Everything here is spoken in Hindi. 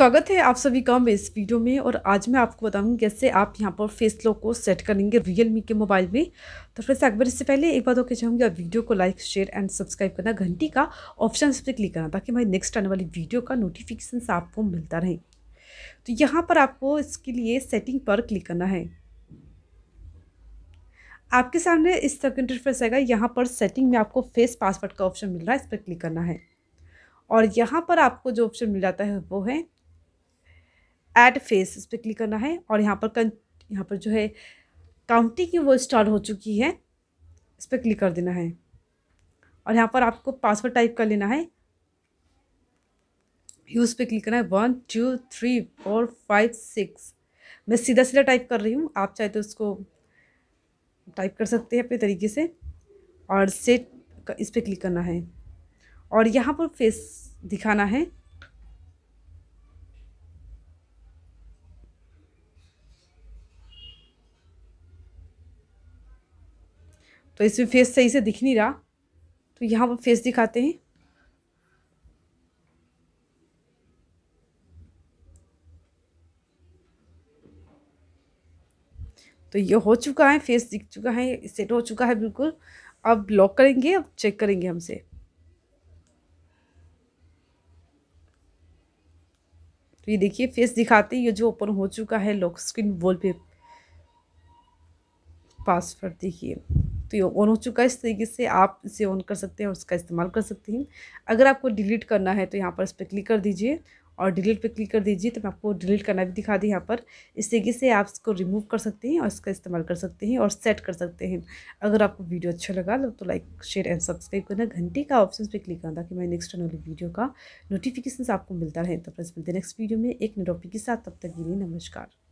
स्वागत है आप सभी का मैं इस वीडियो में और आज मैं आपको बताऊंगी कैसे आप यहाँ पर फेस लॉक को सेट करेंगे रियल मी के मोबाइल में तो फ्रेंड्स अकबर इससे पहले एक बात ओके चाहूँगी आप वीडियो को लाइक शेयर एंड सब्सक्राइब करना घंटी का ऑप्शन इस पर क्लिक करना ताकि हमारी नेक्स्ट आने वाली वीडियो का नोटिफिकेशन आपको मिलता रहे तो यहाँ पर आपको इसके लिए सेटिंग पर क्लिक करना है आपके सामने इस तरह का इंटरफेस आएगा यहाँ पर सेटिंग में आपको फेस पासवर्ड का ऑप्शन मिल रहा है इस पर क्लिक करना है और यहाँ पर आपको जो ऑप्शन मिल जाता है वो है ऐड फेस इस पर क्लिक करना है और यहाँ पर कं यहाँ पर जो है काउंटिंग वो स्टार्ट हो चुकी है इस पर क्लिक कर देना है और यहाँ पर आपको पासवर्ड टाइप कर लेना है यूज़ पे क्लिक करना है one two three four five six मैं सीधा सीधा टाइप कर रही हूँ आप चाहे तो उसको टाइप कर सकते हैं अपने तरीके से और सेट इस पर क्लिक करना है और यहाँ पर फेस दिखाना है तो इसमें फेस सही से दिख नहीं रहा तो यहाँ पर फेस दिखाते हैं तो ये हो चुका है फेस दिख चुका है सेट हो चुका है बिल्कुल अब लॉक करेंगे अब चेक करेंगे हमसे तो ये देखिए फेस दिखाते हैं ये जो ओपन हो चुका है लॉक स्क्रीन वॉल पे पासवर्ड देखिए तो ये ऑन हो चुका है इस तरीके से आप इसे ऑन कर सकते हैं और इसका इस्तेमाल कर सकते हैं अगर आपको डिलीट करना है तो यहाँ पर इस पर क्लिक कर दीजिए और डिलीट पे क्लिक कर दीजिए तो मैं आपको डिलीट करना भी दिखा दी यहाँ पर इस तरीके से आप इसको रिमूव कर सकते हैं और इसका इस्तेमाल कर सकते हैं और सेट कर सकते हैं अगर आपको वीडियो अच्छा लगा तो लाइक शेयर एंड सब्सक्राइब करना घंटे का ऑप्शन पे क्लिक करना ताकि मैं नेक्स्ट आने वाली वीडियो का नोटिफिकेशन आपको मिलता रहे तो फ्रेंड्स मिलते नेक्स्ट वीडियो में एक नए टॉपिक के साथ तब तक के लिए नमस्कार